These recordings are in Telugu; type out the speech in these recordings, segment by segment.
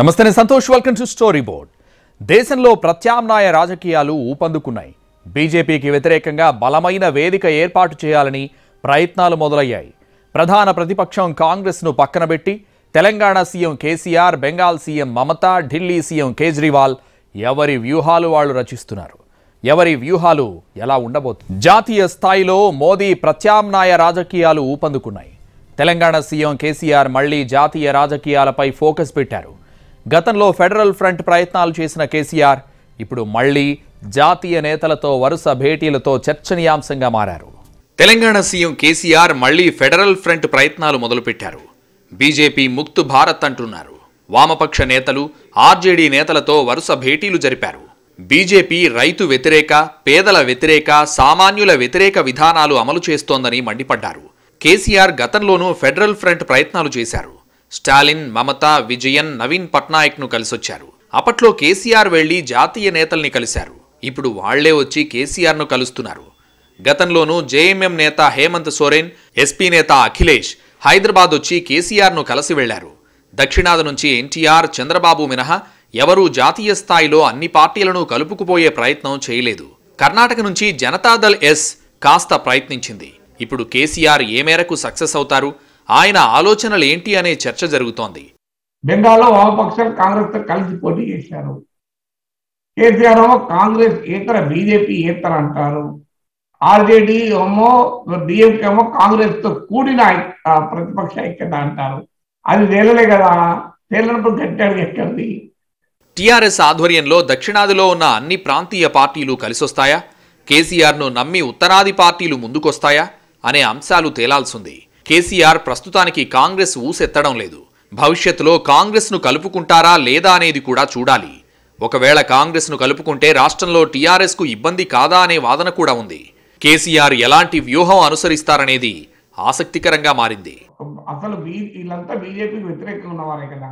నమస్తే నేను Santosh welcome to story board దేశంలో ప్రత్యామ్నాయ రాజకీయాలు ఊపందుకున్నాయి బీజేపీకి వ్యతిరేకంగా బలమైన వేదిక ఏర్పాటు చేయాలని ప్రయత్నాలు మొదలయ్యాయి ప్రధాన ప్రతిపక్షం కాంగ్రెస్ను పక్కనబెట్టి Telangana CM KCR Bengal CM Mamata Delhi CM Kejriwal ఎవరి వ్యూహాలు వాళ్ళు రచిస్తున్నారు ఎవరి వ్యూహాలు ఎలా ఉండబోతుంది జాతీయ స్థాయిలో మోదీ ప్రత్యామ్నాయ రాజకీయాలు ఊపందుకున్నాయి తెలంగాణ సీఎం కేసీఆర్ మళ్లీ జాతీయ రాజకీయాలపై ఫోకస్ పెట్టారు గతంలో ఫెడరల్ ఫ్రంట్ ప్రయత్నాలు చేసిన కేసీఆర్ ఇప్పుడు మళ్లీ జాతీయ నేతలతో వరుస భేటీలతో చర్చనీయాంశంగా మారారు తెలంగాణ సీఎం కేసీఆర్ మళ్లీ ఫెడరల్ ఫ్రంట్ ప్రయత్నాలు మొదలుపెట్టారు బీజేపీ ముక్తు భారత్ అంటున్నారు వామపక్ష నేతలు ఆర్జేడీ నేతలతో వరుస భేటీలు జరిపారు బీజేపీ రైతు వ్యతిరేక పేదల వ్యతిరేక సామాన్యుల వ్యతిరేక విధానాలు అమలు చేస్తోందని మండిపడ్డారు కేసీఆర్ గతంలోనూ ఫెడరల్ ఫ్రంట్ ప్రయత్నాలు చేశారు స్టాలిన్ మమత విజయన్ నవీన్ పట్నాయక్ను కలిసొచ్చారు అప్పట్లో కేసీఆర్ వెళ్లి జాతీయ నేతల్ని కలిశారు ఇప్పుడు వాళ్లే వచ్చి కేసీఆర్ను కలుస్తున్నారు గతంలోనూ జేఎంఎం నేత హేమంత్ సోరెన్ ఎస్పీ నేత అఖిలేష్ హైదరాబాద్ వచ్చి కేసీఆర్ను కలిసి వెళ్లారు దక్షిణాది నుంచి ఎన్టీఆర్ చంద్రబాబు మినహా ఎవరూ జాతీయ స్థాయిలో అన్ని పార్టీలను కలుపుకుపోయే ప్రయత్నం చేయలేదు కర్ణాటక నుంచి జనతాదల్ ఎస్ కాస్త ప్రయత్నించింది ఇప్పుడు కేసీఆర్ ఏ మేరకు సక్సెస్ అవుతారు ఆయన ఆలోచనలు ఏంటి అనే చర్చ జరుగుతోంది బెంగాల్లో వామపక్షం కాంగ్రెస్ తో కలిసి పోటీ చేశారు కేసీఆర్ ఏమో కాంగ్రెస్ ఏతర బీజేపీ ఏతర అంటారు ఆర్జేడి ఏమో డిఎంకే ఏమో కాంగ్రెస్ తో కూడిన ప్రతిపక్ష ఐక్యత అంటారు అది తేలలే కదా తేలినప్పుడు గట్టాడు ఎక్కడి టిఆర్ఎస్ ఆధ్వర్యంలో దక్షిణాదిలో ఉన్న అన్ని ప్రాంతీయ పార్టీలు కలిసొస్తాయా ను నమ్మి ఉత్తరాది పార్టీలు ముందుకొస్తాయా అనే అంశాలు తేలాల్సింది కేసీఆర్ ప్రస్తుతానికి కాంగ్రెస్ ఊసెత్తడం లేదు భవిష్యత్తులో కాంగ్రెస్ను కలుపుకుంటారా లేదా అనేది కూడా చూడాలి ఒకవేళ కాంగ్రెస్ను కలుపుకుంటే రాష్ట్రంలో టీఆర్ఎస్కు ఇబ్బంది కాదా అనే వాదన కూడా ఉంది కేసీఆర్ ఎలాంటి వ్యూహం అనుసరిస్తారనేది ఆసక్తికరంగా మారింది అసలు వీళ్ళంతా బీజేపీకి వ్యతిరేకంగా ఉన్నవారే కదా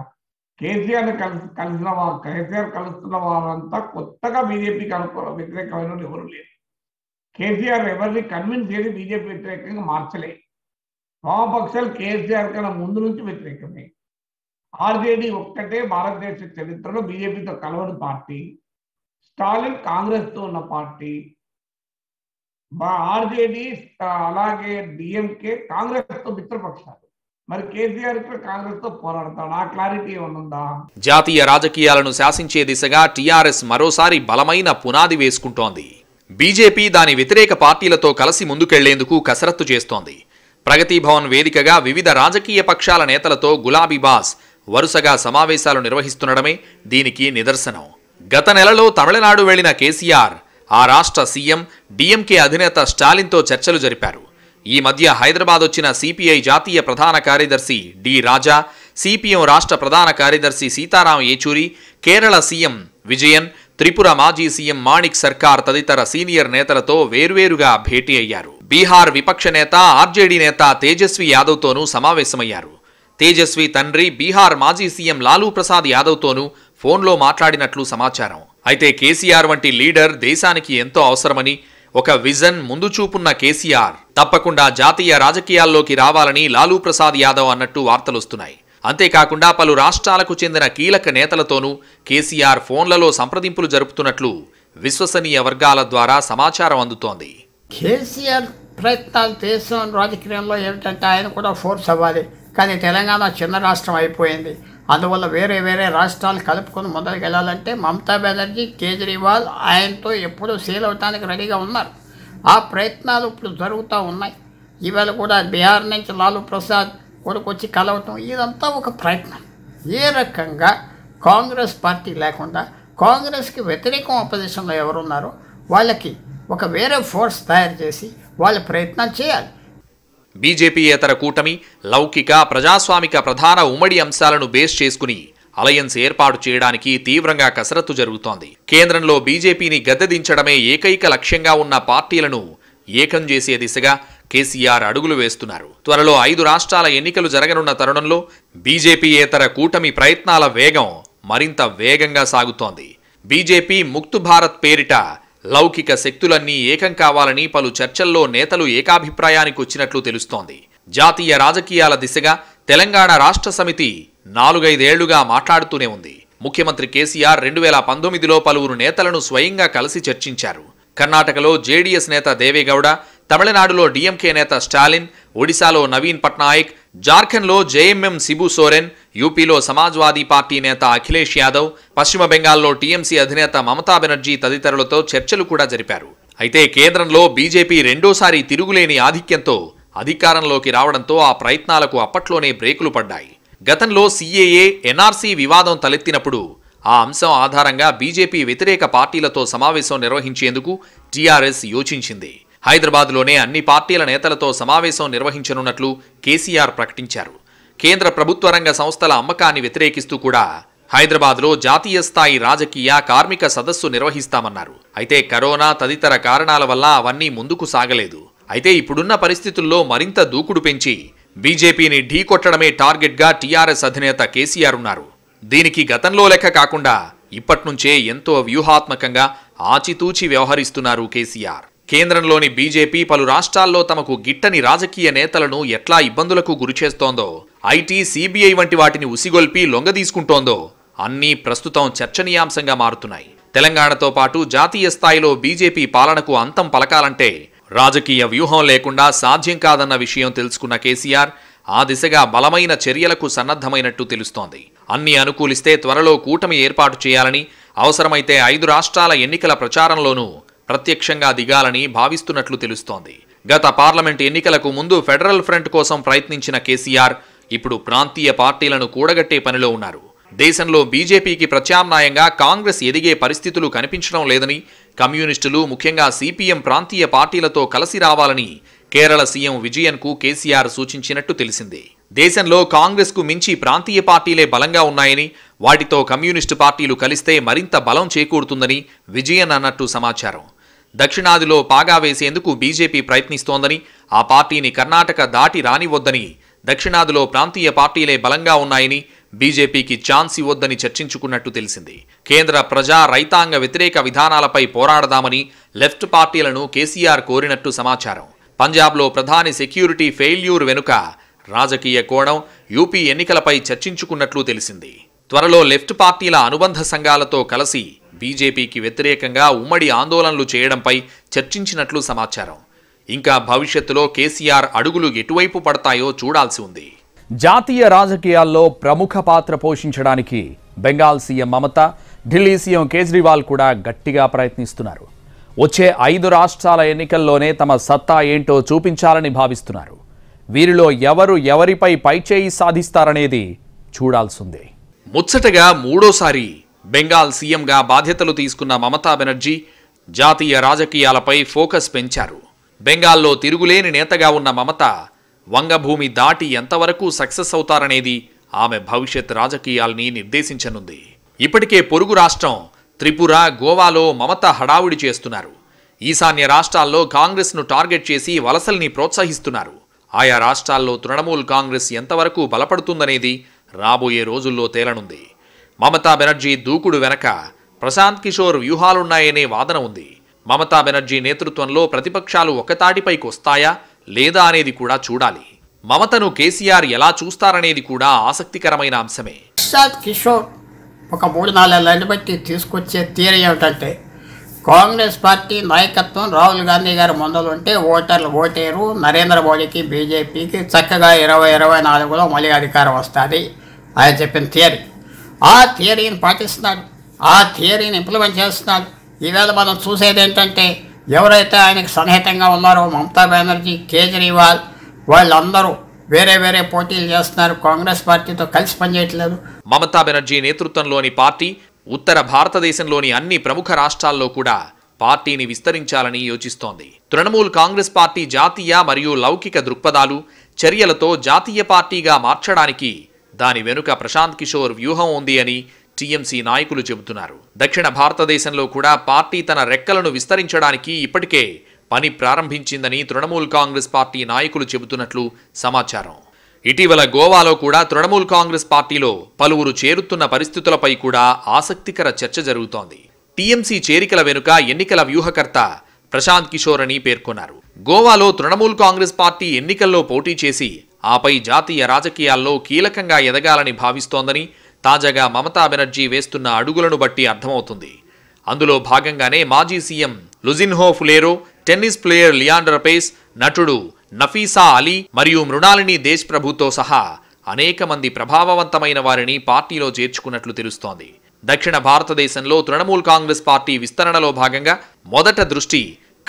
కేసీఆర్ కలిసి కలిసిన కేసీఆర్ కలుస్తున్న వారంతా కొత్తగా బీజేపీకి అనుకూల వ్యతిరేకమైన ఎవరు లేరు కేసీఆర్ ఎవరిని కన్విన్స్ చేసి బీజేపీ వ్యతిరేకంగా మార్చలేదు వామపక్షాలు కేసీఆర్ కన్నా ముందు నుంచి వ్యతిరేకమే ఆర్జేడీ ఒక్కటే భారతదేశ చరిత్రలో బీజేపీతో కలవని పార్టీ స్టాలిన్ కాంగ్రెస్తో ఉన్న పార్టీ ఆర్జేడీ అలాగే డిఎంకే కాంగ్రెస్తో మిత్రపక్షాలు మరి కేసీఆర్ తో పోరాడతాడు ఆ క్లారిటీ ఏమనుందా జాతీయ రాజకీయాలను శాసించే దిశగా టీఆర్ఎస్ మరోసారి బలమైన పునాది వేసుకుంటోంది బీజేపీ దాని వ్యతిరేక పార్టీలతో కలిసి ముందుకెళ్లేందుకు కసరత్తు చేస్తోంది ప్రగతి భవన్ వేదికగా వివిధ రాజకీయ పక్షాల నేతలతో గులాబీ బాస్ వరుసగా సమావేశాలు నిర్వహిస్తుండడమే దీనికి నిదర్శనం గత నెలలో తమిళనాడు వెళ్లిన కేసీఆర్ ఆ రాష్ట్ర సీఎం డిఎంకే అధినేత స్టాలిన్తో చర్చలు జరిపారు ఈ మధ్య హైదరాబాద్ వచ్చిన సిపిఐ జాతీయ ప్రధాన కార్యదర్శి డి రాజా సిపిఎం రాష్ట్ర ప్రధాన కార్యదర్శి సీతారాం ఏచూరి కేరళ సీఎం విజయన్ త్రిపుర మాజీ సీఎం మాణిక్ సర్కార్ తదితర సీనియర్ నేతలతో వేర్వేరుగా భేటీ అయ్యారు బీహార్ విపక్ష నేత ఆర్జేడీ నేత తేజస్వి యాదవ్తోనూ సమావేశమయ్యారు తేజస్వి తండ్రి బీహార్ మాజీ సీఎం లాలూ ప్రసాద్ యాదవ్తోనూ ఫోన్లో మాట్లాడినట్లు సమాచారం అయితే కేసీఆర్ వంటి లీడర్ దేశానికి ఎంతో అవసరమని ఒక విజన్ ముందు చూపున్న కేసీఆర్ తప్పకుండా జాతీయ రాజకీయాల్లోకి రావాలని లాలూ ప్రసాద్ యాదవ్ అన్నట్టు వార్తలొస్తున్నాయి అంతేకాకుండా పలు రాష్ట్రాలకు చెందిన కీలక నేతలతోనూ కేసీఆర్ ఫోన్లలో సంప్రదింపులు జరుపుతున్నట్లు విశ్వసనీయ వర్గాల ద్వారా సమాచారం అందుతోంది కేసీఆర్ ప్రయత్నాలు చేసిన రాజకీయంలో ఏమిటంటే ఆయన కూడా ఫోర్స్ అవ్వాలి కానీ తెలంగాణ చిన్న రాష్ట్రం అయిపోయింది అందువల్ల వేరే వేరే రాష్ట్రాలు కలుపుకొని ముందరికి వెళ్ళాలంటే మమతా బెనర్జీ కేజ్రీవాల్ ఆయనతో ఎప్పుడూ సీల్ అవడానికి రెడీగా ఉన్నారు ఆ ప్రయత్నాలు ఇప్పుడు జరుగుతూ ఉన్నాయి ఈవేళ కూడా బీహార్ నుంచి లాలూ ప్రసాద్ వచ్చి కలవటం ఇదంతా ఒక ప్రయత్నం ఏ రకంగా కాంగ్రెస్ పార్టీ లేకుండా కాంగ్రెస్కి వ్యతిరేకం అపోజిషన్లో ఎవరున్నారో వాళ్ళకి ఒక వేరే ఫోర్స్ తయారు చేసి వాళ్ళ ప్రయత్నాలు చేయాలి బీజేపీయేతర కూటమి లౌకిక ప్రజాస్వామిక ప్రధాన ఉమ్మడి అంశాలను బేస్ చేసుకుని అలయన్స్ ఏర్పాటు చేయడానికి తీవ్రంగా కసరత్తు జరుగుతోంది కేంద్రంలో బీజేపీని గద్దెదించడమే ఏకైక లక్ష్యంగా ఉన్న పార్టీలను ఏకం చేసే దిశగా కేసీఆర్ అడుగులు వేస్తున్నారు త్వరలో ఐదు రాష్ట్రాల ఎన్నికలు జరగనున్న తరుణంలో బీజేపీయేతర కూటమి ప్రయత్నాల వేగం మరింత వేగంగా సాగుతోంది బీజేపీ ముక్తు భారత్ పేరిట లౌకిక శక్తులన్నీ ఏకం కావాలని పలు చర్చల్లో నేతలు ఏకాభిప్రాయానికి వచ్చినట్లు తెలుస్తోంది జాతీయ రాజకీయాల దిశగా తెలంగాణ రాష్ట్ర సమితి నాలుగైదేళ్లుగా మాట్లాడుతూనే ఉంది ముఖ్యమంత్రి కేసీఆర్ రెండు వేల పంతొమ్మిదిలో పలువురు నేతలను స్వయంగా కలిసి చర్చించారు కర్ణాటకలో జేడీఎస్ నేత దేవేగౌడ తమిళనాడులో డిఎంకే నేత స్టాలిన్ ఒడిశాలో నవీన్ పట్నాయక్ జార్ఖండ్లో జేఎంఎం సిబు సోరెన్ యూపీలో సమాజ్వాదీ పార్టీ నేత అఖిలేష్ యాదవ్ పశ్చిమ బెంగాల్లో టీఎంసీ అధినేత మమతా బెనర్జీ తదితరులతో చర్చలు కూడా జరిపారు అయితే కేంద్రంలో బీజేపీ రెండోసారి తిరుగులేని ఆధిక్యంతో అధికారంలోకి రావడంతో ఆ ప్రయత్నాలకు అప్పట్లోనే బ్రేకులు పడ్డాయి గతంలో సీఏఏ ఎన్ఆర్సీ వివాదం తలెత్తినప్పుడు ఆ అంశం ఆధారంగా బీజేపీ వ్యతిరేక పార్టీలతో సమావేశం నిర్వహించేందుకు టీఆర్ఎస్ యోచించింది హైదరాబాద్లోనే అన్ని పార్టీల నేతలతో సమావేశం నిర్వహించనున్నట్లు కేసీఆర్ ప్రకటించారు కేంద్ర ప్రభుత్వ రంగ సంస్థల అమ్మకాన్ని వ్యతిరేకిస్తూ కూడా హైదరాబాద్లో జాతీయ స్థాయి రాజకీయ కార్మిక సదస్సు నిర్వహిస్తామన్నారు అయితే కరోనా తదితర కారణాల వల్ల అవన్నీ ముందుకు సాగలేదు అయితే ఇప్పుడున్న పరిస్థితుల్లో మరింత దూకుడు పెంచి బీజేపీని ఢీకొట్టడమే టార్గెట్గా టీఆర్ఎస్ అధినేత కేసీఆర్ ఉన్నారు దీనికి గతంలో లెక్క కాకుండా ఇప్పట్నుంచే ఎంతో వ్యూహాత్మకంగా ఆచితూచి వ్యవహరిస్తున్నారు కేసీఆర్ కేంద్రంలోని బీజేపీ పలు రాష్ట్రాల్లో తమకు గిట్టని రాజకీయ నేతలను ఎట్లా ఇబ్బందులకు గురిచేస్తోందో ఐటీ సిబిఐ వంటి వాటిని ఉసిగొల్పి లొంగదీసుకుంటోందో అన్నీ ప్రస్తుతం చర్చనీయాంశంగా మారుతున్నాయి తెలంగాణతో పాటు జాతీయ స్థాయిలో బీజేపీ పాలనకు అంతం పలకాలంటే రాజకీయ వ్యూహం లేకుండా సాధ్యం కాదన్న విషయం తెలుసుకున్న కేసీఆర్ ఆ దిశగా బలమైన చర్యలకు సన్నద్ధమైనట్టు తెలుస్తోంది అన్ని అనుకూలిస్తే త్వరలో కూటమి ఏర్పాటు చేయాలని అవసరమైతే ఐదు రాష్ట్రాల ఎన్నికల ప్రచారంలోనూ ప్రత్యక్షంగా దిగాలని భావిస్తున్నట్లు తెలుస్తోంది గత పార్లమెంట్ ఎన్నికలకు ముందు ఫెడరల్ ఫ్రంట్ కోసం ప్రయత్నించిన కేసీఆర్ ఇప్పుడు ప్రాంతీయ పార్టీలను కూడగట్టే పనిలో ఉన్నారు దేశంలో బీజేపీకి ప్రత్యామ్నాయంగా కాంగ్రెస్ ఎదిగే పరిస్థితులు కనిపించడం లేదని కమ్యూనిస్టులు ముఖ్యంగా సిపిఎం ప్రాంతీయ పార్టీలతో కలిసి రావాలని కేరళ సీఎం విజయన్కు కేసీఆర్ సూచించినట్టు తెలిసింది దేశంలో కాంగ్రెస్కు మించి ప్రాంతీయ పార్టీలే బలంగా ఉన్నాయని వాటితో కమ్యూనిస్టు పార్టీలు కలిస్తే మరింత బలం చేకూరుతుందని విజయన్ అన్నట్టు సమాచారం దక్షిణాదిలో పాగా వేసేందుకు బీజేపీ ప్రయత్నిస్తోందని ఆ పార్టీని కర్ణాటక దాటి రానివద్దని దక్షిణాదిలో ప్రాంతీయ పార్టీలే బలంగా ఉన్నాయని బీజేపీకి ఛాన్స్ ఇవ్వొద్దని చర్చించుకున్నట్టు తెలిసింది కేంద్ర ప్రజా రైతాంగ వ్యతిరేక విధానాలపై పోరాడదామని లెఫ్ట్ పార్టీలను కేసీఆర్ కోరినట్టు సమాచారం పంజాబ్లో ప్రధాని సెక్యూరిటీ ఫెయిల్యూర్ వెనుక రాజకీయ కోణం యూపీ ఎన్నికలపై చర్చించుకున్నట్లు తెలిసింది త్వరలో లెఫ్ట్ పార్టీల అనుబంధ సంఘాలతో కలిసి బీజేపీకి వ్యతిరేకంగా ఉమ్మడి ఆందోళనలు చేయడంపై చర్చించినట్లు సమాచారం ఇంకా భవిష్యత్తులో కేసీఆర్ అడుగులు ఎటువైపు పడతాయో చూడాల్సి ఉంది జాతీయ రాజకీయాల్లో ప్రముఖ పాత్ర పోషించడానికి బెంగాల్ సీఎం మమత ఢిల్లీ సీఎం కేజ్రీవాల్ కూడా గట్టిగా ప్రయత్నిస్తున్నారు వచ్చే ఐదు రాష్ట్రాల ఎన్నికల్లోనే తమ సత్తా ఏంటో చూపించాలని భావిస్తున్నారు వీరిలో ఎవరు ఎవరిపై పైచేయి సాధిస్తారనేది చూడాల్సిందే ముచ్చటగా మూడోసారి బెంగాల్ సీఎంగా బాధ్యతలు తీసుకున్న మమతా బెనర్జీ జాతీయ రాజకీయాలపై ఫోకస్ పెంచారు బెంగాల్లో తిరుగులేని నేతగా ఉన్న మమత వంగభూమి దాటి ఎంతవరకు సక్సెస్ అవుతారనేది ఆమె భవిష్యత్ రాజకీయాల్ని నిర్దేశించనుంది ఇప్పటికే పొరుగు రాష్ట్రం త్రిపుర గోవాలో మమత హడావుడి చేస్తున్నారు ఈశాన్య రాష్ట్రాల్లో కాంగ్రెస్ను టార్గెట్ చేసి వలసల్ని ప్రోత్సహిస్తున్నారు ఆయా రాష్ట్రాల్లో తృణమూల్ కాంగ్రెస్ ఎంతవరకు బలపడుతుందనేది రాబోయే రోజుల్లో తేలనుంది మమతా బెనర్జీ దూకుడు వెనక ప్రశాంత్ కిషోర్ వ్యూహాలున్నాయనే వాదన ఉంది మమతా బెనర్జీ నేతృత్వంలో ప్రతిపక్షాలు ఒకతాటిపైకి వస్తాయా లేదా అనేది కూడా చూడాలి మమతను కేసీఆర్ ఎలా చూస్తారనేది కూడా ఆసక్తికరమైన అంశమే ప్రశాంత్ కిషోర్ ఒక మూడు నాలుగేళ్ళని బట్టి తీసుకొచ్చే థియరీ ఏమిటంటే కాంగ్రెస్ పార్టీ నాయకత్వం రాహుల్ గాంధీ గారు ముందలుంటే ఓటర్లు ఓటేరు నరేంద్ర మోడీకి బీజేపీకి చక్కగా ఇరవై ఇరవై నాలుగులో మళ్ళీ అధికారం వస్తుంది ఆయన చెప్పిన థియరీ ఆ థియరీని పాటిస్తున్నాడు ఆ థియరీని ఇంప్లిమెంట్ చేస్తున్నాడు ఈవేళ మనం చూసేది ఏంటంటే ఎవరైతే ఆయనకు సన్నిహితంగా ఉన్నారో మమతా బెనర్జీ కేజ్రీవాల్ వాళ్ళందరూ వేరే వేరే పోటీలు చేస్తున్నారు కాంగ్రెస్ పార్టీతో కలిసి పనిచేయట్లేదు మమతా బెనర్జీ నేతృత్వంలోని పార్టీ ఉత్తర భారతదేశంలోని అన్ని ప్రముఖ రాష్ట్రాల్లో కూడా పార్టీని విస్తరించాలని యోచిస్తోంది తృణమూల్ కాంగ్రెస్ పార్టీ జాతీయ మరియు లౌకిక దృక్పథాలు చర్యలతో జాతీయ పార్టీగా మార్చడానికి దాని వెనుక ప్రశాంత్ కిషోర్ వ్యూహం ఉంది అని టీఎంసీ నాయకులు చెబుతున్నారు దక్షిణ భారతదేశంలో కూడా పార్టీ తన రెక్కలను విస్తరించడానికి ఇప్పటికే పని ప్రారంభించిందని తృణమూల్ కాంగ్రెస్ పార్టీ నాయకులు చెబుతున్నట్లు సమాచారం ఇటీవల గోవాలో కూడా తృణమూల్ కాంగ్రెస్ పార్టీలో పలువురు చేరుతున్న పరిస్థితులపై కూడా ఆసక్తికర చర్చ జరుగుతోంది టీఎంసీ చేరికల వెనుక ఎన్నికల వ్యూహకర్త ప్రశాంత్ కిషోర్ అని పేర్కొన్నారు గోవాలో తృణమూల్ కాంగ్రెస్ పార్టీ ఎన్నికల్లో పోటీ చేసి ఆపై జాతీయ రాజకీయాల్లో కీలకంగా ఎదగాలని భావిస్తోందని తాజాగా మమతా బెనర్జీ వేస్తున్న అడుగులను బట్టి అర్థమవుతుంది అందులో భాగంగానే మాజీ CM Luizinho Faleiro tennis player Leander Paes నటుడు నఫీసా అలీ మరియు మృణాలిని దేశ్ ప్రభుతో సహా అనేక మంది ప్రభావవంతమైన వారిని పార్టీలో చేర్చుకున్నట్లు తెలుస్తోంది దక్షిణ భారతదేశంలో తృణమూల్ కాంగ్రెస్ పార్టీ విస్తరణలో భాగంగా మొదట దృష్టి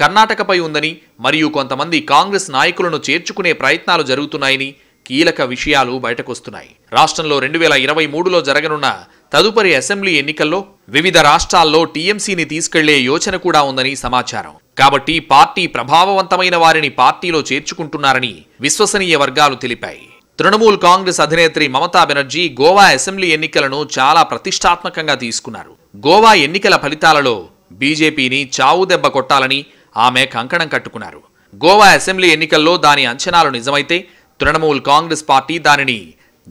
కర్ణాటకపై ఉందని మరియు కొంతమంది కాంగ్రెస్ నాయకులను చేర్చుకునే ప్రయత్నాలు జరుగుతున్నాయని కీలక విషయాలు బయటకొస్తున్నాయి రాష్ట్రంలో రెండు వేల ఇరవై మూడులో జరగనున్న తదుపరి అసెంబ్లీ ఎన్నికల్లో వివిధ రాష్ట్రాల్లో టీఎంసీని తీసుకెళ్లే యోచన కూడా ఉందని సమాచారం కాబట్టి పార్టీ ప్రభావవంతమైన వారిని పార్టీలో చేర్చుకుంటున్నారని విశ్వసనీయ వర్గాలు తెలిపాయి తృణమూల్ కాంగ్రెస్ అధినేత్రి మమతా బెనర్జీ గోవా అసెంబ్లీ ఎన్నికలను చాలా ప్రతిష్టాత్మకంగా తీసుకున్నారు గోవా ఎన్నికల ఫలితాలలో బీజేపీని చావు దెబ్బ కొట్టాలని ఆమె కంకణం కట్టుకున్నారు గోవా అసెంబ్లీ ఎన్నికల్లో దాని అంచనాలు నిజమైతే తృణమూల్ కాంగ్రెస్ పార్టీ దానిని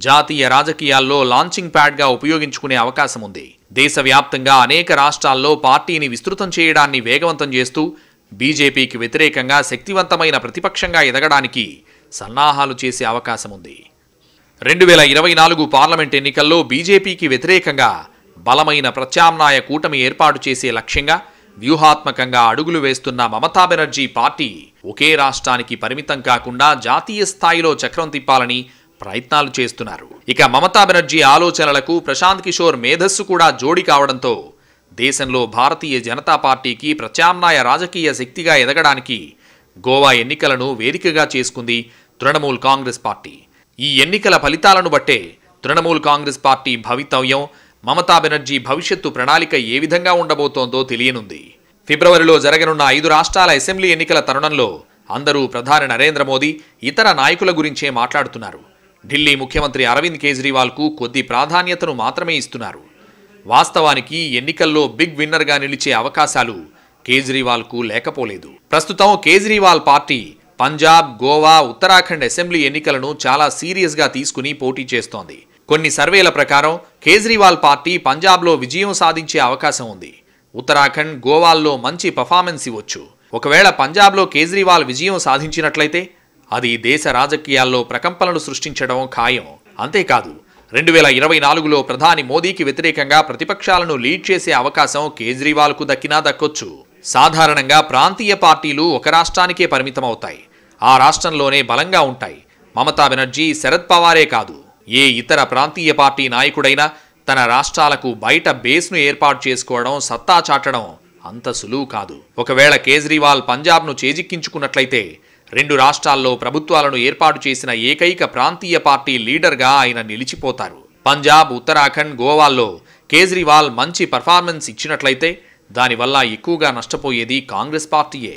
జాతీయ రాజకీయాల్లో లాంచింగ్ ప్యాడ్గా ఉపయోగించుకునే అవకాశం ఉంది దేశవ్యాప్తంగా అనేక రాష్ట్రాల్లో పార్టీని విస్తృతం చేయడాన్ని వేగవంతం చేస్తూ బీజేపీకి వ్యతిరేకంగా శక్తివంతమైన ప్రతిపక్షంగా ఎదగడానికి సన్నాహాలు చేసే అవకాశం ఉంది రెండు వేల ఇరవై నాలుగు పార్లమెంట్ ఎన్నికల్లో బీజేపీకి వ్యతిరేకంగా బలమైన ప్రత్యామ్నాయ కూటమి ఏర్పాటు చేసే లక్ష్యంగా వ్యూహాత్మకంగా అడుగులు వేస్తున్న మమతా బెనర్జీ పార్టీ ఒకే రాష్ట్రానికి పరిమితం కాకుండా జాతీయ స్థాయిలో చక్రం తిప్పాలని ప్రయత్నాలు చేస్తున్నారు ఇక మమతా బెనర్జీ ఆలోచనలకు ప్రశాంత్ కిషోర్ మేధస్సు కూడా జోడి కావడంతో దేశంలో భారతీయ జనతా పార్టీకి ప్రత్యామ్నాయ రాజకీయ శక్తిగా ఎదగడానికి గోవా ఎన్నికలను వేదికగా చేసుకుంది తృణమూల్ కాంగ్రెస్ పార్టీ ఈ ఎన్నికల ఫలితాలను బట్టే తృణమూల్ కాంగ్రెస్ పార్టీ భవితవ్యం మమతా బెనర్జీ భవిష్యత్తు ప్రణాళిక ఏ విధంగా ఉండబోతోందో తెలియనుంది ఫిబ్రవరిలో జరగనున్న ఐదు రాష్ట్రాల అసెంబ్లీ ఎన్నికల తరుణంలో అందరూ ప్రధాని నరేంద్ర మోదీ ఇతర నాయకుల గురించే మాట్లాడుతున్నారు ఢిల్లీ ముఖ్యమంత్రి అరవింద్ కేజ్రీవాల్కు కొద్ది ప్రాధాన్యతను మాత్రమే ఇస్తున్నారు వాస్తవానికి ఎన్నికల్లో బిగ్ విన్నర్గా నిలిచే అవకాశాలు కేజ్రీవాల్కు లేకపోలేదు ప్రస్తుతం కేజ్రీవాల్ పార్టీ పంజాబ్ గోవా ఉత్తరాఖండ్ అసెంబ్లీ ఎన్నికలను చాలా సీరియస్గా తీసుకుని పోటీ చేస్తోంది కొన్ని సర్వేల ప్రకారం కేజ్రీవాల్ పార్టీ పంజాబ్లో విజయం సాధించే అవకాశం ఉంది ఉత్తరాఖండ్ గోవాల్లో మంచి పర్ఫార్మెన్స్ ఇవ్వచ్చు ఒకవేళ పంజాబ్లో కేజ్రీవాల్ విజయం సాధించినట్లయితే అది దేశ రాజకీయాల్లో ప్రకంపనలు సృష్టించడం ఖాయం అంతేకాదు రెండు వేల ఇరవై నాలుగులో ప్రధాని మోదీకి వ్యతిరేకంగా ప్రతిపక్షాలను లీడ్ చేసే అవకాశం కేజ్రీవాల్కు దక్కినా దక్కొచ్చు సాధారణంగా ప్రాంతీయ పార్టీలు ఒక రాష్ట్రానికే పరిమితమవుతాయి ఆ రాష్ట్రంలోనే బలంగా ఉంటాయి మమతా బెనర్జీ శరద్ పవారే కాదు ఏ ఇతర ప్రాంతీయ పార్టీ నాయకుడైనా తన రాష్ట్రాలకు బయట బేస్ను ఏర్పాటు చేసుకోవడం సత్తా చాటడం అంత సులువు కాదు ఒకవేళ కేజ్రీవాల్ పంజాబ్ను చేజిక్కించుకున్నట్లయితే రెండు రాష్ట్రాల్లో ప్రభుత్వాలను ఏర్పాటు చేసిన ఏకైక ప్రాంతీయ పార్టీ లీడర్గా ఆయన నిలిచిపోతారు పంజాబ్ ఉత్తరాఖండ్ గోవాల్లో కేజ్రీవాల్ మంచి పర్ఫార్మెన్స్ ఇచ్చినట్లయితే దానివల్ల ఎక్కువగా నష్టపోయేది కాంగ్రెస్ పార్టీయే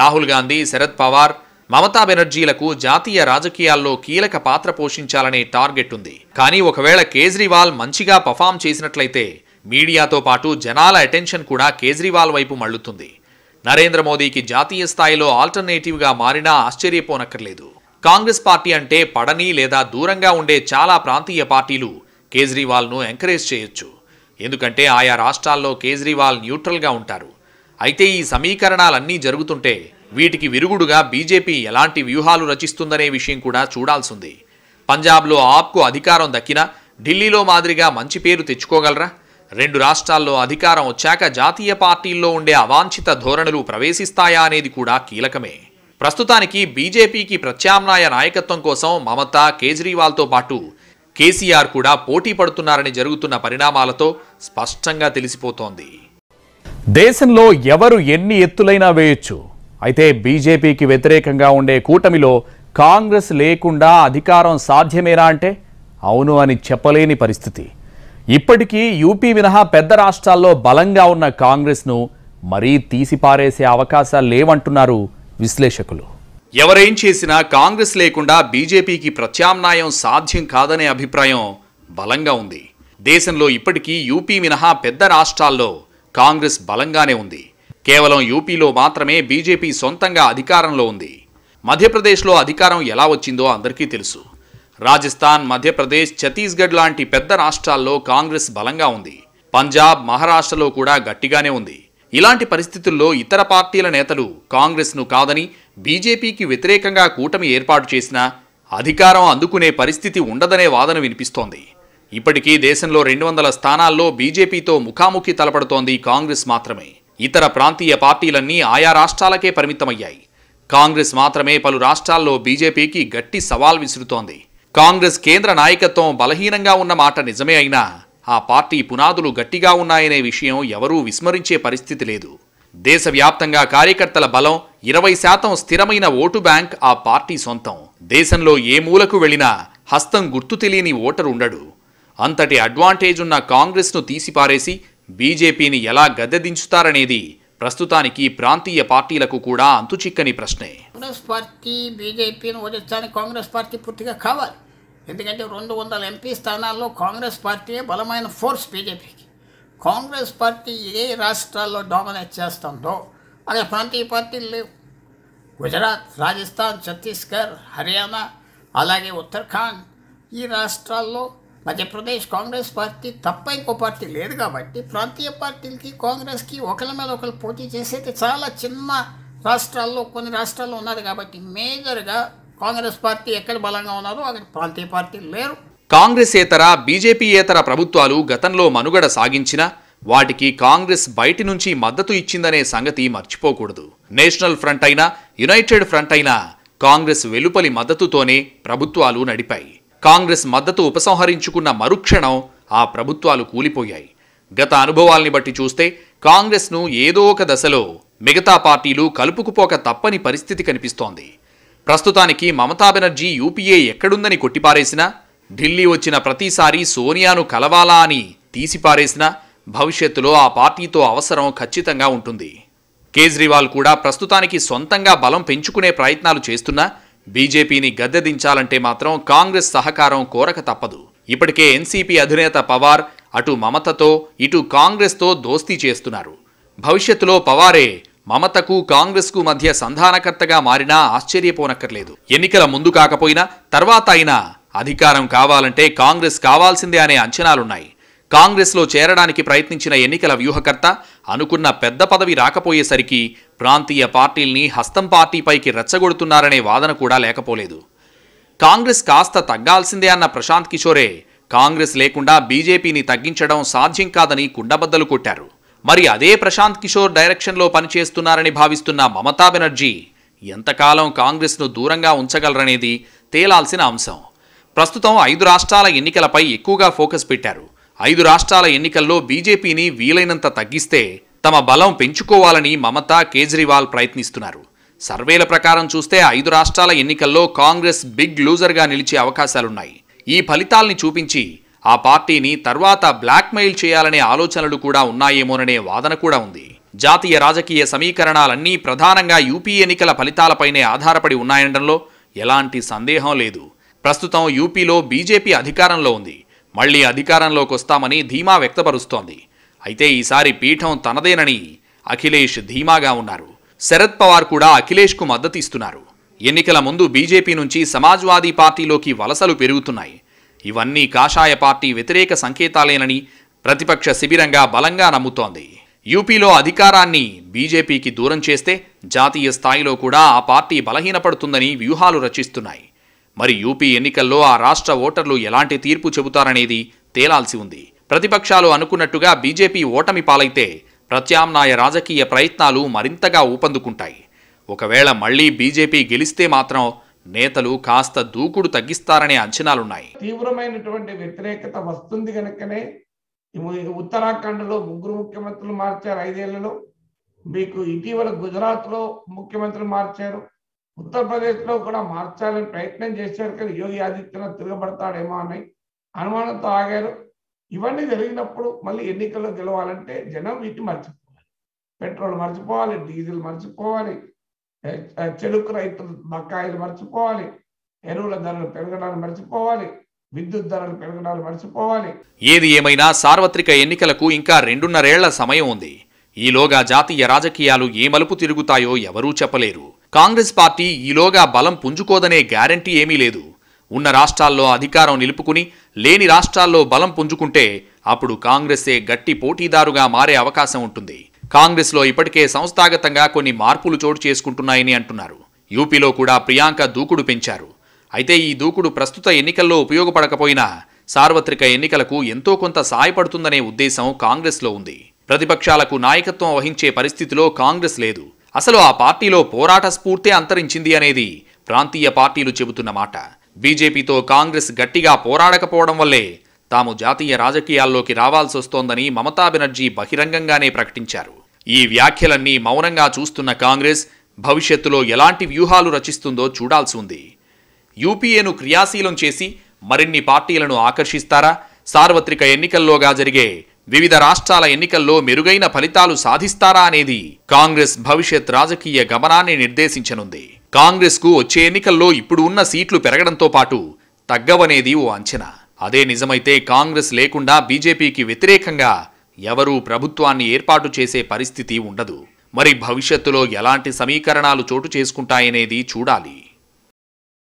రాహుల్ గాంధీ శరద్ పవార్ మమతా బెనర్జీలకు జాతీయ రాజకీయాల్లో కీలక పాత్ర పోషించాలనే టార్గెట్ ఉంది కానీ ఒకవేళ కేజ్రీవాల్ మంచిగా పర్ఫామ్ చేసినట్లయితే మీడియాతో పాటు జనాల అటెన్షన్ కూడా కేజ్రీవాల్ వైపు మళ్ళుతుంది నరేంద్ర మోదీకి జాతీయ స్థాయిలో ఆల్టర్నేటివ్గా మారినా ఆశ్చర్యపోనక్కర్లేదు కాంగ్రెస్ పార్టీ అంటే పడని లేదా దూరంగా ఉండే చాలా ప్రాంతీయ పార్టీలు కేజ్రీవాల్ను ఎంకరేజ్ చేయొచ్చు ఎందుకంటే ఆయా రాష్ట్రాల్లో కేజ్రీవాల్ న్యూట్రల్గా ఉంటారు అయితే ఈ సమీకరణాలన్నీ జరుగుతుంటే వీటికి విరుగుడుగా బీజేపీ ఎలాంటి వ్యూహాలు రచిస్తుందనే విషయం కూడా చూడాల్సింది పంజాబ్లో ఆప్కు అధికారం దక్కినా ఢిల్లీలో మాదిరిగా మంచి పేరు తెచ్చుకోగలరా రెండు రాష్ట్రాల్లో అధికారం వచ్చాక జాతీయ పార్టీల్లో ఉండే అవాంఛిత ధోరణులు ప్రవేశిస్తాయా అనేది కూడా కీలకమే ప్రస్తుతానికి బీజేపీకి ప్రత్యామ్నాయ నాయకత్వం కోసం మమత కేజ్రీవాల్తో పాటు కేసీఆర్ కూడా పోటీ పడుతున్నారని జరుగుతున్న పరిణామాలతో స్పష్టంగా తెలిసిపోతోంది దేశంలో ఎవరు ఎన్ని ఎత్తులైనా వేయొచ్చు అయితే బీజేపీకి వ్యతిరేకంగా ఉండే కూటమిలో కాంగ్రెస్ లేకుండా అధికారం సాధ్యమేనా అంటే అవును అని చెప్పలేని పరిస్థితి ఇప్పటికీ యూపీ మినహా పెద్ద రాష్ట్రాల్లో బలంగా ఉన్న కాంగ్రెస్ను మరీ తీసిపారేసే అవకాశాలు లేవంటున్నారు విశ్లేషకులు ఎవరేం చేసినా కాంగ్రెస్ లేకుండా బీజేపీకి ప్రత్యామ్నాయం సాధ్యం కాదనే అభిప్రాయం బలంగా ఉంది దేశంలో ఇప్పటికీ యూపీ మినహా పెద్ద రాష్ట్రాల్లో కాంగ్రెస్ బలంగానే ఉంది కేవలం యూపీలో మాత్రమే బీజేపీ సొంతంగా అధికారంలో ఉంది మధ్యప్రదేశ్లో అధికారం ఎలా వచ్చిందో అందరికీ తెలుసు రాజస్థాన్ మధ్యప్రదేశ్ ఛత్తీస్గఢ్ లాంటి పెద్ద రాష్ట్రాల్లో కాంగ్రెస్ బలంగా ఉంది పంజాబ్ మహారాష్ట్రలో కూడా గట్టిగానే ఉంది ఇలాంటి పరిస్థితుల్లో ఇతర పార్టీల నేతలు కాంగ్రెస్ను కాదని బీజేపీకి వ్యతిరేకంగా కూటమి ఏర్పాటు చేసినా అధికారం అందుకునే పరిస్థితి ఉండదనే వాదన వినిపిస్తోంది ఇప్పటికీ దేశంలో రెండు వందల స్థానాల్లో బీజేపీతో ముఖాముఖి తలపడుతోంది కాంగ్రెస్ మాత్రమే ఇతర ప్రాంతీయ పార్టీలన్నీ ఆయా రాష్ట్రాలకే పరిమితమయ్యాయి కాంగ్రెస్ మాత్రమే పలు రాష్ట్రాల్లో బీజేపీకి గట్టి సవాల్ విసురుతోంది కాంగ్రెస్ కేంద్ర నాయకత్వం బలహీనంగా ఉన్న మాట నిజమే అయినా ఆ పార్టీ పునాదులు గట్టిగా ఉన్నాయనే విషయం ఎవరూ విస్మరించే పరిస్థితి లేదు దేశవ్యాప్తంగా కార్యకర్తల బలం ఇరవై శాతం స్థిరమైన ఓటు బ్యాంక్ ఆ పార్టీ సొంతం దేశంలో ఏ మూలకు వెళ్ళినా హస్తం గుర్తు తెలియని ఓటరు ఉండడు అంతటి అడ్వాంటేజ్ ఉన్న కాంగ్రెస్ను తీసిపారేసి బీజేపీని ఎలా గద్దెదించుతారనేది ప్రస్తుతానికి ప్రాంతీయ పార్టీలకు కూడా అంతుచిక్కని ప్రశ్నే కాంగ్రెస్ పార్టీ బీజేపీని ఓడించడానికి కాంగ్రెస్ పార్టీ పూర్తిగా కావాలి ఎందుకంటే రెండు వందల ఎంపీ స్థానాల్లో కాంగ్రెస్ పార్టీయే బలమైన ఫోర్స్ బీజేపీకి కాంగ్రెస్ పార్టీ ఏ రాష్ట్రాల్లో డామినేట్ చేస్తుందో అదే ప్రాంతీయ పార్టీలు లేవు గుజరాత్ రాజస్థాన్ ఛత్తీస్గఢ్ హర్యానా అలాగే ఉత్తరాఖండ్ ఈ రాష్ట్రాల్లో మధ్యప్రదేశ్ కాంగ్రెస్ పార్టీ తప్ప ఇంకో పార్టీ లేదు కాబట్టి ప్రాంతీయ పార్టీలకి కాంగ్రెస్కి ఒకరి మీద ఒకరు పోటీ చేసేది చాలా చిన్న రాష్ట్రాల్లో కొన్ని రాష్ట్రాల్లో ఉన్నది కాబట్టి మేజర్గా కాంగ్రెస్ పార్టీ ఎక్కడ బలంగా ఉన్నారో అక్కడ ప్రాంతీయ పార్టీలు లేరు కాంగ్రెసేతర బీజేపీయేతర ప్రభుత్వాలు గతంలో మనుగడ సాగించినా వాటికి కాంగ్రెస్ బయటి నుంచి మద్దతు ఇచ్చిందనే సంగతి మర్చిపోకూడదు నేషనల్ ఫ్రంట్ అయినా యునైటెడ్ ఫ్రంట్ అయినా కాంగ్రెస్ వెలుపలి మద్దతుతోనే ప్రభుత్వాలు నడిపాయి కాంగ్రెస్ మద్దతు ఉపసంహరించుకున్న మరుక్షణం ఆ ప్రభుత్వాలు కూలిపోయాయి గత అనుభవాల్ని బట్టి చూస్తే కాంగ్రెస్ను ఏదో ఒక దశలో మిగతా పార్టీలు కలుపుకుపోక తప్పని పరిస్థితి కనిపిస్తోంది ప్రస్తుతానికి మమతా బెనర్జీ యూపీఏ ఎక్కడుందని కొట్టిపారేసినా ఢిల్లీ వచ్చిన ప్రతిసారి సోనియాను కలవాలా అని తీసిపారేసినా భవిష్యత్తులో ఆ పార్టీతో అవసరం ఖచ్చితంగా ఉంటుంది కేజ్రీవాల్ కూడా ప్రస్తుతానికి సొంతంగా బలం పెంచుకునే ప్రయత్నాలు చేస్తున్నా బీజేపీని గద్దెదించాలంటే మాత్రం కాంగ్రెస్ సహకారం కోరక తప్పదు ఇప్పటికే ఎన్సీపీ అధినేత పవార్ అటు మమతతో ఇటు కాంగ్రెస్తో దోస్తీ చేస్తున్నారు భవిష్యత్తులో పవారే మమతకు కాంగ్రెస్కు మధ్య సంధానకర్తగా మారినా ఆశ్చర్యపోనక్కర్లేదు ఎన్నికల ముందు కాకపోయినా తర్వాత అయినా అధికారం కావాలంటే కాంగ్రెస్ కావాల్సిందే అనే అంచనాలున్నాయి కాంగ్రెస్లో చేరడానికి ప్రయత్నించిన ఎన్నికల వ్యూహకర్త అనుకున్న పెద్ద పదవి రాకపోయేసరికి ప్రాంతీయ పార్టీల్ని హస్తం పార్టీపైకి రెచ్చగొడుతున్నారనే వాదన కూడా లేకపోలేదు కాంగ్రెస్ కాస్త తగ్గాల్సిందే అన్న ప్రశాంత్ కిషోరే కాంగ్రెస్ లేకుండా బీజేపీని తగ్గించడం సాధ్యం కాదని కుండబద్దలు కొట్టారు మరి అదే ప్రశాంత్ కిషోర్ డైరెక్షన్లో పనిచేస్తున్నారని భావిస్తున్న మమతా బెనర్జీ ఎంతకాలం కాంగ్రెస్ను దూరంగా ఉంచగలరనేది తేలాల్సిన అంశం ప్రస్తుతం ఐదు రాష్ట్రాల ఎన్నికలపై ఎక్కువగా ఫోకస్ పెట్టారు ఐదు రాష్ట్రాల ఎన్నికల్లో బీజేపీని వీలైనంత తగ్గిస్తే తమ బలం పెంచుకోవాలని మమత కేజ్రీవాల్ ప్రయత్నిస్తున్నారు సర్వేల ప్రకారం చూస్తే ఐదు రాష్ట్రాల ఎన్నికల్లో కాంగ్రెస్ బిగ్ లూజర్గా నిలిచే అవకాశాలున్నాయి ఈ ఫలితాల్ని చూపించి ఆ పార్టీని తర్వాత బ్లాక్మెయిల్ చేయాలనే ఆలోచనలు కూడా ఉన్నాయేమోననే వాదన కూడా ఉంది జాతీయ రాజకీయ సమీకరణాలన్నీ ప్రధానంగా యూపీ ఎన్నికల ఫలితాలపైనే ఆధారపడి ఉన్నాయనడంలో ఎలాంటి సందేహం లేదు ప్రస్తుతం యూపీలో బీజేపీ అధికారంలో ఉంది మళ్లీ అధికారంలోకి వస్తామని ధీమా వ్యక్తపరుస్తోంది అయితే ఈసారి పీఠం తనదేనని అఖిలేష్ ధీమాగా ఉన్నారు శరద్ పవార్ కూడా అఖిలేష్కు మద్దతిస్తున్నారు ఎన్నికల ముందు బీజేపీ నుంచి సమాజ్వాదీ పార్టీలోకి వలసలు పెరుగుతున్నాయి ఇవన్నీ కాషాయ పార్టీ వ్యతిరేక సంకేతాలేనని ప్రతిపక్ష శిబిరంగా బలంగా నమ్ముతోంది యూపీలో అధికారాన్ని బీజేపీకి దూరం చేస్తే జాతీయ స్థాయిలో కూడా ఆ పార్టీ బలహీనపడుతుందని వ్యూహాలు రచిస్తున్నాయి మరి యూపీ ఎన్నికల్లో ఆ రాష్ట్ర ఓటర్లు ఎలాంటి తీర్పు చెబుతారనేది తేలాల్సి ఉంది ప్రతిపక్షాలు అనుకున్నట్టుగా బీజేపీ ఓటమి పాలైతే ప్రత్యామ్నాయ రాజకీయ ప్రయత్నాలు మరింతగా ఊపందుకుంటాయి ఒకవేళ మళ్లీ బీజేపీ గెలిస్తే మాత్రం నేతలు కాస్త దూకుడు తగ్గిస్తారనే అంచనాలున్నాయి తీవ్రమైనటువంటి వ్యతిరేకత వస్తుంది కనుకనే ఉత్తరాఖండ్లో ముగ్గురు ముఖ్యమంత్రులు మార్చారు ఐదేళ్లలో మీకు ఇటీవల గుజరాత్లో ముఖ్యమంత్రులు మార్చారు ఉత్తరప్రదేశ్ లో కూడా మార్చాలని ప్రయత్నం చేశారు కానీ యోగి ఆదిత్యనాథ్ తిరగబడతాడేమో అని అనుమానంతో ఆగారు ఇవన్నీ జరిగినప్పుడు మళ్ళీ ఎన్నికల్లో గెలవాలంటే జనం వీటిని మర్చిపోవాలి పెట్రోల్ మర్చిపోవాలి డీజిల్ మర్చిపోవాలి చెరుకు రైతుల బకాయిలు మర్చిపోవాలి ఎరువుల ధరలు పెరగడానికి మర్చిపోవాలి విద్యుత్ ధరలు పెరగడానికి మర్చిపోవాలి ఏది ఏమైనా సార్వత్రిక ఎన్నికలకు ఇంకా రెండున్నరేళ్ల సమయం ఉంది ఈలోగా జాతీయ రాజకీయాలు ఏ మలుపు తిరుగుతాయో ఎవరూ చెప్పలేరు కాంగ్రెస్ పార్టీ ఈలోగా బలం పుంజుకోదనే గ్యారంటీ ఏమీ లేదు ఉన్న రాష్ట్రాల్లో అధికారం నిలుపుకుని లేని రాష్ట్రాల్లో బలం పుంజుకుంటే అప్పుడు కాంగ్రెసే గట్టి పోటీదారుగా మారే అవకాశం ఉంటుంది కాంగ్రెస్లో ఇప్పటికే సంస్థాగతంగా కొన్ని మార్పులు చోటు చేసుకుంటున్నాయని అంటున్నారు యూపీలో కూడా ప్రియాంక దూకుడు పెంచారు అయితే ఈ దూకుడు ప్రస్తుత ఎన్నికల్లో ఉపయోగపడకపోయినా సార్వత్రిక ఎన్నికలకు ఎంతో కొంత సాయపడుతుందనే ఉద్దేశం కాంగ్రెస్లో ఉంది ప్రతిపక్షాలకు నాయకత్వం వహించే పరిస్థితిలో కాంగ్రెస్ లేదు అసలు ఆ పార్టీలో పోరాట స్ఫూర్తే అంతరించింది అనేది ప్రాంతీయ పార్టీలు చెబుతున్న మాట బీజేపీతో కాంగ్రెస్ గట్టిగా పోరాడకపోవడం వల్లే తాము జాతీయ రాజకీయాల్లోకి రావాల్సి వస్తోందని మమతా బెనర్జీ బహిరంగంగానే ప్రకటించారు ఈ వ్యాఖ్యలన్నీ మౌనంగా చూస్తున్న కాంగ్రెస్ భవిష్యత్తులో ఎలాంటి వ్యూహాలు రచిస్తుందో చూడాల్సి ఉంది యూపీఏను క్రియాశీలం చేసి మరిన్ని పార్టీలను ఆకర్షిస్తారా సార్వత్రిక ఎన్నికల్లోగా జరిగే వివిధ రాష్ట్రాల ఎన్నికల్లో మెరుగైన ఫలితాలు సాధిస్తారా అనేది కాంగ్రెస్ భవిష్యత్ రాజకీయ గమనాన్ని నిర్దేశించనుంది కాంగ్రెస్కు వచ్చే ఎన్నికల్లో ఇప్పుడు ఉన్న సీట్లు పెరగడంతో పాటు తగ్గవనేది ఓ అంచనా అదే నిజమైతే కాంగ్రెస్ లేకుండా బీజేపీకి వ్యతిరేకంగా ఎవరూ ప్రభుత్వాన్ని ఏర్పాటు చేసే పరిస్థితి ఉండదు మరి భవిష్యత్తులో ఎలాంటి సమీకరణాలు చోటు చేసుకుంటాయనేది చూడాలి